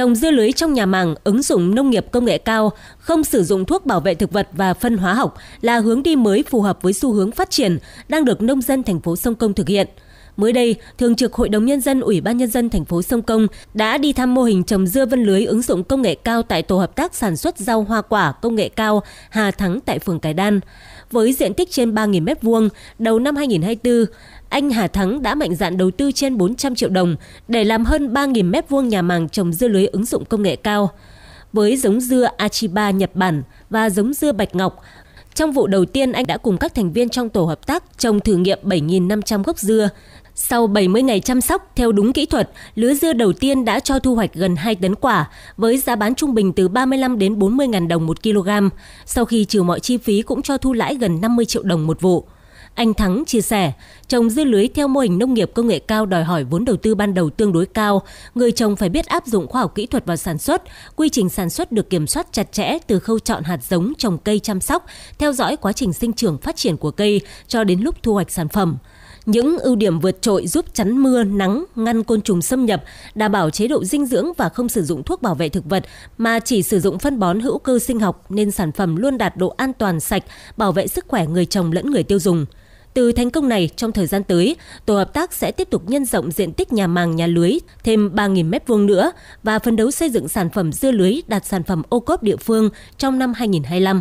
trồng dưa lưới trong nhà màng, ứng dụng nông nghiệp công nghệ cao, không sử dụng thuốc bảo vệ thực vật và phân hóa học là hướng đi mới phù hợp với xu hướng phát triển đang được nông dân thành phố Sông Công thực hiện. Mới đây, Thường trực Hội đồng Nhân dân Ủy ban Nhân dân thành phố Sông Công đã đi thăm mô hình trồng dưa vân lưới ứng dụng công nghệ cao tại Tổ hợp tác sản xuất rau hoa quả công nghệ cao Hà Thắng tại phường Cái Đan. Với diện tích trên 3.000 m2, đầu năm 2024, anh Hà Thắng đã mạnh dạn đầu tư trên 400 triệu đồng để làm hơn 3.000 m2 nhà màng trồng dưa lưới ứng dụng công nghệ cao. Với giống dưa Achiba Nhật Bản và giống dưa Bạch Ngọc, trong vụ đầu tiên, anh đã cùng các thành viên trong tổ hợp tác trồng thử nghiệm 7.500 gốc dưa. Sau 70 ngày chăm sóc theo đúng kỹ thuật, lứa dưa đầu tiên đã cho thu hoạch gần 2 tấn quả với giá bán trung bình từ 35 đến 40 ngàn đồng một kg. Sau khi trừ mọi chi phí cũng cho thu lãi gần 50 triệu đồng một vụ. Anh Thắng chia sẻ, trồng dưa lưới theo mô hình nông nghiệp công nghệ cao đòi hỏi vốn đầu tư ban đầu tương đối cao. Người trồng phải biết áp dụng khoa học kỹ thuật vào sản xuất. Quy trình sản xuất được kiểm soát chặt chẽ từ khâu chọn hạt giống, trồng cây chăm sóc, theo dõi quá trình sinh trưởng phát triển của cây cho đến lúc thu hoạch sản phẩm. Những ưu điểm vượt trội giúp chắn mưa, nắng, ngăn côn trùng xâm nhập, đảm bảo chế độ dinh dưỡng và không sử dụng thuốc bảo vệ thực vật mà chỉ sử dụng phân bón hữu cơ sinh học nên sản phẩm luôn đạt độ an toàn sạch, bảo vệ sức khỏe người trồng lẫn người tiêu dùng. Từ thành công này, trong thời gian tới, tổ hợp tác sẽ tiếp tục nhân rộng diện tích nhà màng nhà lưới thêm 3.000 m2 nữa và phấn đấu xây dựng sản phẩm dưa lưới đạt sản phẩm ô cốp địa phương trong năm 2025.